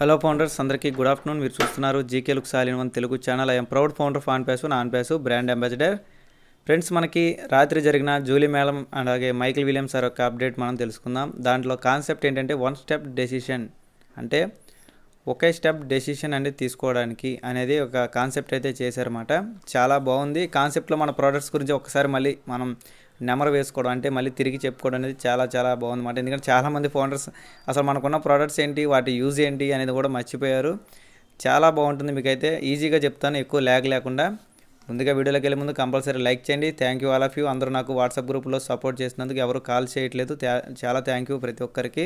hello founders అందరికీ good afternoon మీరు చూస్తున్నారు జీకే లుక్ సాలిన్ one Telugu channel I'm proud founder on పేసు నాన్ పేసు బ్రాండ్ అంబాసిడర్ ఫ్రెండ్స్ మనకి రాత్రి జరిగిన జూలీ మేళం అలాగే మైకిల్ విలియమ్ సార్ యొక్క అప్డేట్ మనం తెలుసుకుందాం దాంట్లో కాన్సెప్ట్ ఏంటంటే వన్ స్టెప్ డెసిషన్ అంటే ఒకే స్టెప్ డెసిషన్ అనేది తీసుకోవడానికి అనేది ఒక కాన్సెప్ట్ అయితే చేశారన్నమాట చాలా బాగుంది కాన్సెప్ట్లో మన ప్రోడక్ట్స్ గురించి ఒకసారి మళ్ళీ మనం నెమరు వేసుకోవడం అంటే మళ్ళీ తిరిగి చెప్పుకోవడం అనేది చాలా చాలా బాగుందన్నమాట ఎందుకంటే చాలామంది ఫౌండర్స్ అసలు మనకున్న ప్రోడక్ట్స్ ఏంటి వాటి యూజ్ ఏంటి అనేది కూడా మర్చిపోయారు చాలా బాగుంటుంది మీకైతే ఈజీగా చెప్తాను ఎక్కువ ల్యాగ్ లేకుండా ముందుగా వీడియోలోకి వెళ్ళే ముందు కంపల్సరీ లైక్ చేయండి thank you all of you అందరూ నాకు వాట్సాప్ గ్రూప్లో సపోర్ట్ చేసినందుకు ఎవరు కాల్ చేయట్లేదు చాలా థ్యాంక్ యూ ప్రతి ఒక్కరికి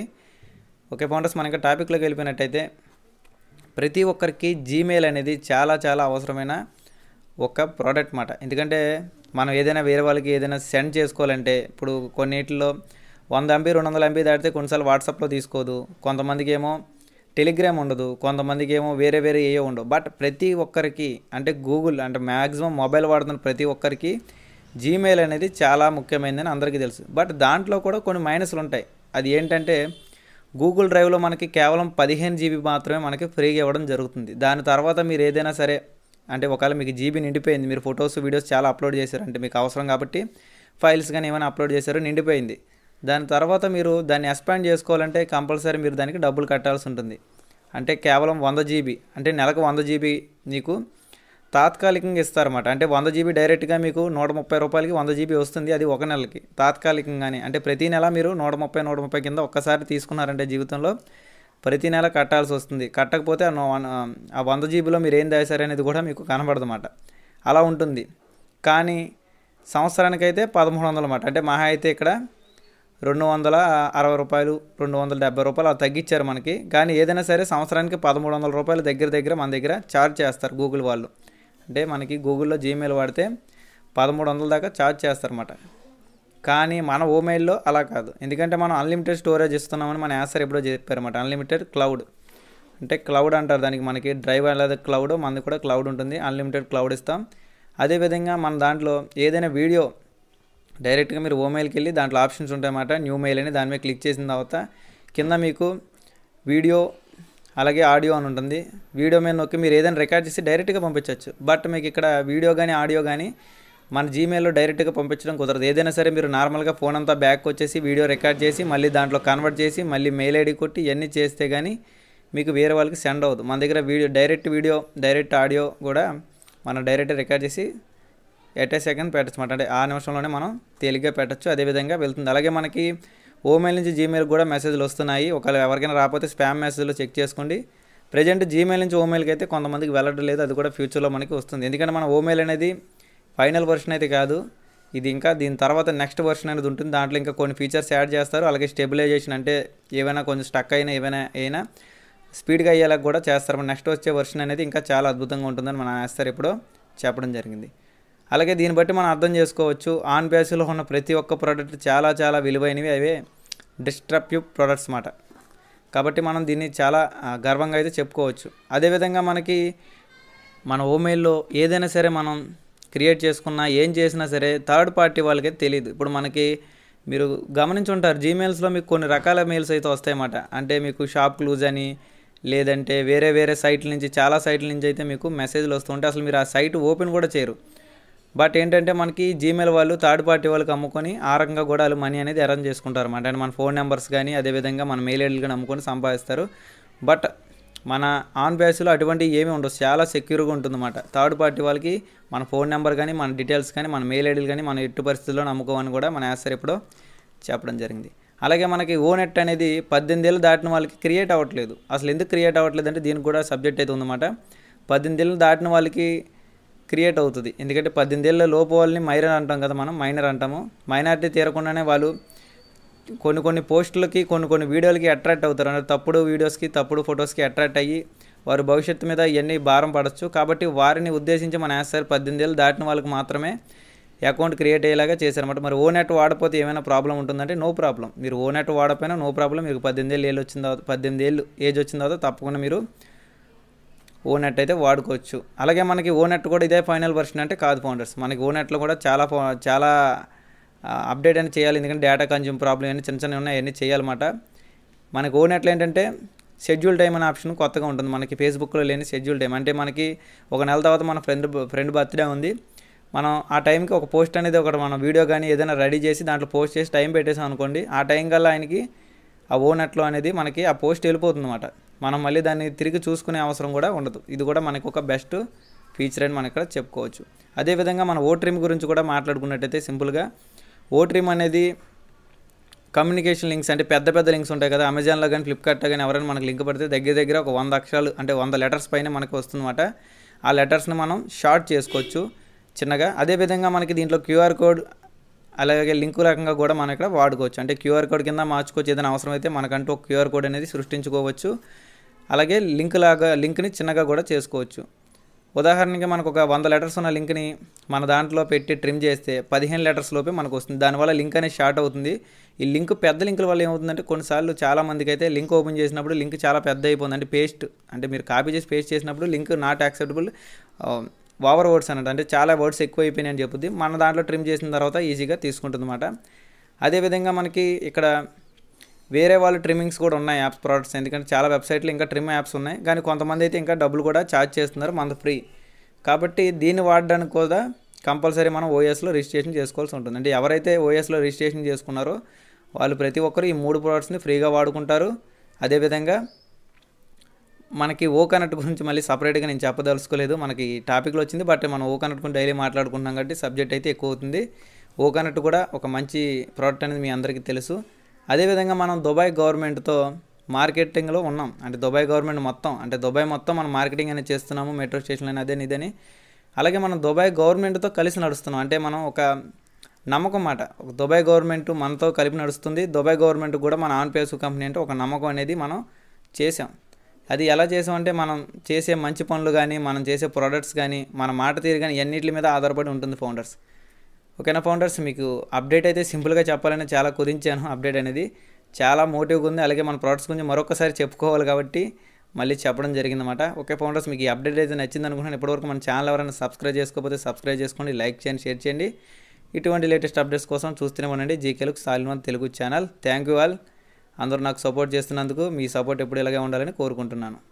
ఓకే ఫౌండర్స్ మనకి టాపిక్లోకి వెళ్ళిపోయినట్టయితే ప్రతి ఒక్కరికి జీమెయిల్ అనేది చాలా చాలా అవసరమైన ఒక ప్రోడక్ట్ మాట ఎందుకంటే మనం ఏదైనా వేరే వాళ్ళకి ఏదైనా సెండ్ చేసుకోవాలంటే ఇప్పుడు కొన్నిటిలో వంద ఎంబీ రెండు వందల ఎంబీ దాటితే కొన్నిసార్లు వాట్సాప్లో తీసుకోదు కొంతమందికి ఏమో టెలిగ్రామ్ ఉండదు కొంతమందికి ఏమో వేరే వేరే ఏవో ఉండవు బట్ ప్రతి ఒక్కరికి అంటే గూగుల్ అంటే మ్యాక్సిమం మొబైల్ వాడుతున్న ప్రతి ఒక్కరికి జీమెయిల్ అనేది చాలా ముఖ్యమైనదని అందరికీ తెలుసు బట్ దాంట్లో కూడా కొన్ని మైనస్లు ఉంటాయి అది ఏంటంటే గూగుల్ డ్రైవ్లో మనకి కేవలం పదిహేను జీబీ మాత్రమే మనకి ఫ్రీగా ఇవ్వడం జరుగుతుంది దాని తర్వాత మీరు ఏదైనా సరే అంటే ఒకవేళ మీకు జీబీ నిండిపోయింది మీరు ఫొటోస్ వీడియోస్ చాలా అప్లోడ్ చేశారు అంటే మీకు అవసరం కాబట్టి ఫైల్స్ కానీ ఏమైనా అప్లోడ్ చేశారో నిండిపోయింది దాని తర్వాత మీరు దాన్ని ఎక్స్పాండ్ చేసుకోవాలంటే కంపల్సరీ మీరు దానికి డబ్బులు కట్టాల్సి ఉంటుంది అంటే కేవలం వంద జీబీ అంటే నెలకు వంద జీబీ మీకు తాత్కాలికంగా ఇస్తారన్నమాట అంటే వంద జీబీ డైరెక్ట్గా మీకు నూట ముప్పై రూపాయలకి వంద జీబీ వస్తుంది అది ఒక నెలకి తాత్కాలికంగానే అంటే ప్రతి నెల మీరు నూట ముప్పై నూట ముప్పై కింద ఒక్కసారి తీసుకున్నారంటే జీవితంలో ప్రతి నెల కట్టాల్సి వస్తుంది కట్టకపోతే ఆ వంద జీబీలో మీరు ఏం దాసారనేది కూడా మీకు కనబడదన్నమాట అలా ఉంటుంది కానీ సంవత్సరానికైతే పదమూడు వందలు అన్నమాట అంటే మహా అయితే ఇక్కడ రెండు వందల అరవై రూపాయలు రెండు వందల డెబ్బై రూపాయలు అలా తగ్గించారు మనకి కానీ ఏదైనా సరే సంవత్సరానికి పదమూడు వందల రూపాయలు దగ్గర దగ్గర మన దగ్గర ఛార్జ్ చేస్తారు గూగుల్ వాళ్ళు అంటే మనకి గూగుల్లో జీమెయిల్ వాడితే పదమూడు వందల దాకా ఛార్జ్ చేస్తారన్నమాట కానీ మన ఓమెయిల్లో అలా కాదు ఎందుకంటే మనం అన్లిమిటెడ్ స్టోరేజ్ ఇస్తున్నామని మన యాసర్ ఎప్పుడో చెప్పారన్నమాట అన్లిమిటెడ్ క్లౌడ్ అంటే క్లౌడ్ అంటారు దానికి మనకి డ్రైవ్ అనేది క్లౌడ్ మనది కూడా క్లౌడ్ ఉంటుంది అన్లిమిటెడ్ క్లౌడ్ ఇస్తాం అదేవిధంగా మన దాంట్లో ఏదైనా వీడియో డైరెక్ట్గా మీరు ఓమెయిల్కి వెళ్ళి దాంట్లో ఆప్షన్స్ ఉంటాయన్నమాట న్యూ మెయిల్ అని దాని మీద క్లిక్ చేసిన తర్వాత కింద మీకు వీడియో అలాగే ఆడియో అని ఉంటుంది వీడియో మీద నొక్కి మీరు ఏదైనా రికార్డ్ చేసి డైరెక్ట్గా పంపించవచ్చు బట్ మీకు ఇక్కడ వీడియో కానీ ఆడియో కానీ మన జీమెయిల్లో డైరెక్ట్గా పంపించడం కుదరదు ఏదైనా సరే మీరు నార్మల్గా ఫోన్ అంతా బ్యాక్ వచ్చేసి వీడియో రికార్డ్ చేసి మళ్ళీ దాంట్లో కన్వర్ట్ చేసి మళ్ళీ మెయిల్ ఐడి కొట్టి ఇవన్నీ చేస్తే కానీ మీకు వేరే వాళ్ళకి సెండ్ అవ్వదు మన దగ్గర video direct video direct audio కూడా మనం డైరెక్ట్ రికార్డ్ చేసి ఎట్ ఏ సెకండ్ పెట్టచ్చు అంటే ఆ నిమిషంలోనే మనం తేలిగ్గా పెట్టచ్చు అదేవిధంగా వెళ్తుంది అలాగే మనకి ఓమెయిల్ నుంచి జీమెయిల్ కూడా మెసేజ్లు వస్తున్నాయి ఒకవేళ ఎవరికైనా రాకపోతే స్పామ్ మెసేజ్లు చెక్ చేసుకోండి ప్రజెంట్ జీమెయిల్ నుంచి ఓమెయిల్కి అయితే కొంతమందికి వెళ్ళడం లేదు అది కూడా ఫ్యూచర్లో మనకి వస్తుంది ఎందుకంటే మనం ఓమెయిల్ అనేది ఫైనల్ వర్షన్ అయితే కాదు ఇది ఇంకా దీని తర్వాత నెక్స్ట్ వర్షన్ అనేది ఉంటుంది దాంట్లో ఇంకా కొన్ని ఫీచర్స్ యాడ్ చేస్తారు అలాగే స్టెబిలైజేషన్ అంటే ఏమైనా కొంచెం స్టక్ అయినా ఏమైనా అయినా స్పీడ్గా అయ్యేలా కూడా చేస్తారు నెక్స్ట్ వచ్చే వర్షన్ అనేది ఇంకా చాలా అద్భుతంగా ఉంటుందని మన వేస్తారు ఇప్పుడు చెప్పడం జరిగింది అలాగే దీన్ని బట్టి మనం అర్థం చేసుకోవచ్చు ఆన్ బేస్లో ఉన్న ప్రతి ఒక్క ప్రోడక్ట్ చాలా చాలా విలువైనవి అవే డిస్ట్రప్టివ్ ప్రోడక్ట్స్ మాట కాబట్టి మనం దీన్ని చాలా గర్వంగా అయితే చెప్పుకోవచ్చు అదేవిధంగా మనకి మన ఓమెయిల్లో ఏదైనా సరే మనం క్రియేట్ చేసుకున్నా ఏం చేసినా సరే థర్డ్ పార్టీ వాళ్ళకైతే తెలియదు ఇప్పుడు మనకి మీరు గమనించుంటారు జీమెయిల్స్లో మీకు కొన్ని రకాల మెయిల్స్ అయితే వస్తాయన్నమాట అంటే మీకు షాప్ క్లూజ్ అని లేదంటే వేరే వేరే సైట్ల నుంచి చాలా సైట్ల నుంచి అయితే మీకు మెసేజ్లు వస్తుంటే అసలు మీరు ఆ సైట్ ఓపెన్ కూడా చేయరు బట్ ఏంటంటే మనకి జీమెయిల్ వాళ్ళు థర్డ్ పార్టీ వాళ్ళకి అమ్ముకొని ఆ రకంగా కూడా వాళ్ళు మనీ అనేది అరేంజ్ చేసుకుంటారు అన్నమాట అంటే మన ఫోన్ నెంబర్స్ కానీ అదేవిధంగా మన మెయిల్ ఐడీలు కానీ అమ్ముకొని సంపాదిస్తారు బట్ మన ఆన్ బ్యాస్లో అటువంటివి ఏమీ ఉండవు చాలా సెక్యూర్గా ఉంటుందన్నమాట థర్డ్ పార్టీ వాళ్ళకి మన ఫోన్ నెంబర్ కానీ మన డీటెయిల్స్ కానీ మన మెయిల్ ఐడీలు కానీ మన ఎట్టు పరిస్థితుల్లో నమ్ముకోమని కూడా మన యాసర్ ఎప్పుడో చెప్పడం జరిగింది అలాగే మనకి ఓనెట్ అనేది పద్దెనిమిది ఏళ్ళు దాటిన వాళ్ళకి క్రియేట్ అవ్వట్లేదు అసలు ఎందుకు క్రియేట్ అవ్వట్లేదు అంటే దీనికి కూడా సబ్జెక్ట్ అయితే ఉందన్నమాట పద్దెనిమిది ఏళ్ళు దాటిన వాళ్ళకి క్రియేట్ అవుతుంది ఎందుకంటే పద్దెనిమిది ఏళ్ళ లోపు వాళ్ళని మైనర్ అంటాం కదా మనం మైనర్ అంటాము మైనార్టీ తీరకుండానే వాళ్ళు కొన్ని కొన్ని పోస్టులకి కొన్ని కొన్ని వీడియోలకి అట్రాక్ట్ అవుతారు అంటే తప్పుడు వీడియోస్కి తప్పుడు ఫొటోస్కి అట్రాక్ట్ అయ్యి వారు భవిష్యత్తు మీద ఇవన్నీ భారం పడచ్చు కాబట్టి వారిని ఉద్దేశించి మన ఎస్ఆర్ పద్దెనిమిది ఏళ్ళు దాటిన వాళ్ళకి మాత్రమే అకౌంట్ క్రియేట్ అయ్యేలాగా చేశారనమాట మరి ఓనెట్ వాడపోతే ఏమైనా ప్రాబ్లం ఉంటుందంటే నో ప్రాబ్లం మీరు ఓనెట్ వాడపోయినా నో ప్రాబ్లం మీకు పద్దెనిమిది ఏళ్ళు ఏళ్ళు వచ్చిన తర్వాత పద్దెనిమిది ఏళ్ళు ఏజ్ వచ్చిన తర్వాత తప్పకుండా మీరు ఓనెట్ అయితే వాడుకోవచ్చు అలాగే మనకి ఓనెట్ కూడా ఇదే ఫైనల్ వర్షన్ అంటే కాదు ఫౌండర్స్ మనకి ఓనెట్లో కూడా చాలా చాలా అప్డేట్ అని చేయాలి ఎందుకంటే డేటా కన్జ్యూమ్ ప్రాబ్లం అన్నీ చిన్న చిన్న ఉన్నాయి అన్నీ చేయాలన్నమాట మనకు ఓనట్లు ఏంటంటే షెడ్యూల్ టైం అనే ఆప్షన్ కొత్తగా ఉంటుంది మనకి ఫేస్బుక్లో లేని షెడ్యూల్ టైం అంటే మనకి ఒక నెల తర్వాత మన ఫ్రెండ్ ఫ్రెండ్ బర్త్డే ఉంది మనం ఆ టైంకి ఒక పోస్ట్ అనేది ఒకటి మనం వీడియో కానీ ఏదైనా రెడీ చేసి దాంట్లో పోస్ట్ చేసి టైం పెట్టేసాం అనుకోండి ఆ టైం కల్లా ఆయనకి ఆ ఓనట్లు అనేది మనకి ఆ పోస్ట్ వెళ్ళిపోతుంది అనమాట మనం మళ్ళీ దాన్ని తిరిగి చూసుకునే అవసరం కూడా ఉండదు ఇది కూడా మనకు ఒక బెస్ట్ ఫీచర్ అని మనం ఇక్కడ చెప్పుకోవచ్చు అదేవిధంగా మన ట్రిమ్ గురించి కూడా మాట్లాడుకున్నట్టయితే సింపుల్గా ఓట్రీమ్ అనేది కమ్యూనికేషన్ లింక్స్ అంటే పెద్ద పెద్ద లింక్స్ ఉంటాయి కదా అమెజాన్లో కానీ ఫ్లిప్కార్ట్లో కానీ ఎవరైనా మనకు లింక్ పడితే దగ్గర దగ్గర ఒక వంద అక్షరాలు అంటే వంద లెటర్స్ పైన మనకు వస్తుందన్నమాట ఆ లెటర్స్ని మనం షార్ట్ చేసుకోవచ్చు చిన్నగా అదేవిధంగా మనకి దీంట్లో క్యూఆర్ కోడ్ అలాగే లింకు రకంగా కూడా మనం ఇక్కడ వాడుకోవచ్చు అంటే క్యూఆర్ కోడ్ కింద మార్చుకోవచ్చు ఏదైనా అవసరం అయితే మనకంటూ ఒక క్యూఆర్ కోడ్ అనేది సృష్టించుకోవచ్చు అలాగే లింక్ లాగా లింక్ని చిన్నగా కూడా చేసుకోవచ్చు ఉదాహరణకి మనకు ఒక వంద లెటర్స్ ఉన్న లింక్ని మన దాంట్లో పెట్టి ట్రిమ్ చేస్తే పదిహేను లెటర్స్ లోపే మనకు వస్తుంది దానివల్ల లింక్ అనేది షార్ట్ అవుతుంది ఈ లింక్ పెద్ద లింకుల వల్ల ఏమవుతుందంటే కొన్నిసార్లు చాలామందికి అయితే లింక్ ఓపెన్ చేసినప్పుడు లింక్ చాలా పెద్ద అయిపోతుంది అంటే పేస్ట్ అంటే మీరు కాపీ చేసి పేస్ట్ చేసినప్పుడు link not acceptable over words అన్నట్టు అంటే చాలా వర్డ్స్ ఎక్కువ అయిపోయినాయి అని చెప్పుద్ది మన దాంట్లో ట్రిమ్ చేసిన తర్వాత ఈజీగా తీసుకుంటుంది అన్నమాట అదేవిధంగా మనకి ఇక్కడ వేరే వాళ్ళ ట్రిమ్మింగ్స్ కూడా ఉన్నాయి యాప్స్ ప్రోడక్ట్స్ ఎందుకంటే చాలా వెబ్సైట్లు ఇంకా ట్రిమ్ యాప్స్ ఉన్నాయి కానీ కొంతమంది అయితే ఇంకా డబ్బులు కూడా ఛార్జ్ చేస్తున్నారు మంత్ ఫ్రీ కాబట్టి దీన్ని వాడడానికి కూడా కంపల్సరీ మనం ఓఎస్లో రిజిస్ట్రేషన్ చేసుకోవాల్సి ఉంటుంది అంటే ఎవరైతే ఓఎస్లో రిజిస్ట్రేషన్ చేసుకున్నారో వాళ్ళు ప్రతి ఒక్కరు ఈ మూడు ప్రోడక్ట్స్ని ఫ్రీగా వాడుకుంటారు అదేవిధంగా మనకి ఓ కనెక్ట్ గురించి మళ్ళీ సపరేట్గా నేను చెప్పదలుచుకోలేదు మనకి టాపిక్లో వచ్చింది బట్ మనం ఓ కనెక్ట్ గురించి డైలీ మాట్లాడుకుంటున్నాం కాబట్టి సబ్జెక్ట్ అయితే ఎక్కువ అవుతుంది ఓ కనెక్ట్ కూడా ఒక మంచి ప్రోడక్ట్ అనేది మీ అందరికీ తెలుసు అదేవిధంగా మనం దుబాయ్ గవర్నమెంట్తో మార్కెటింగ్లో ఉన్నాం అంటే దుబాయ్ గవర్నమెంట్ మొత్తం అంటే దుబాయ్ మొత్తం మనం మార్కెటింగ్ అనేది చేస్తున్నాము మెట్రో స్టేషన్లు అదేని ఇదని అలాగే మనం దుబాయ్ గవర్నమెంట్తో కలిసి నడుస్తున్నాం అంటే మనం ఒక నమ్మకం మాట దుబాయ్ గవర్నమెంట్ మనతో కలిపి నడుస్తుంది దుబాయ్ గవర్నమెంట్ కూడా మన పేసు కంపెనీ అంటే ఒక నమ్మకం అనేది మనం చేసాం అది ఎలా చేసామంటే మనం చేసే మంచి పనులు కానీ మనం చేసే ప్రోడక్ట్స్ కానీ మన మాట తీరు కానీ అన్నింటి మీద ఆధారపడి ఉంటుంది ఫౌండర్స్ ఓకేనా ఫౌండర్స్ మీకు అప్డేట్ అయితే సింపుల్గా చెప్పాలని చాలా కుదించాను అప్డేట్ అనేది చాలా మోటివ్గా ఉంది అలాగే మన ప్రోడక్ట్స్ గురించి మరొకసారి చెప్పుకోవాలి కాబట్టి మళ్ళీ చెప్పడం జరిగిందన్నమాట ఓకే ఫౌండర్స్ మీకు ఈ అప్డేట్ అయితే నచ్చింది అనుకుంటున్నాను ఇప్పటివరకు మన ఛానల్ ఎవరైనా సబ్స్క్రైబ్ చేసుకోకపోతే సబ్స్క్రైబ్ చేసుకోండి లైక్ చేయండి షేర్ చేయండి ఇటువంటి లేటెస్ట్ అప్డేట్స్ కోసం చూస్తూనే ఉండండి జీకేలకు సాలిన్ Telugu channel thank you all అందరూ నాకు సపోర్ట్ చేస్తున్నందుకు మీ సపోర్ట్ ఎప్పుడు ఇలాగే ఉండాలని కోరుకుంటున్నాను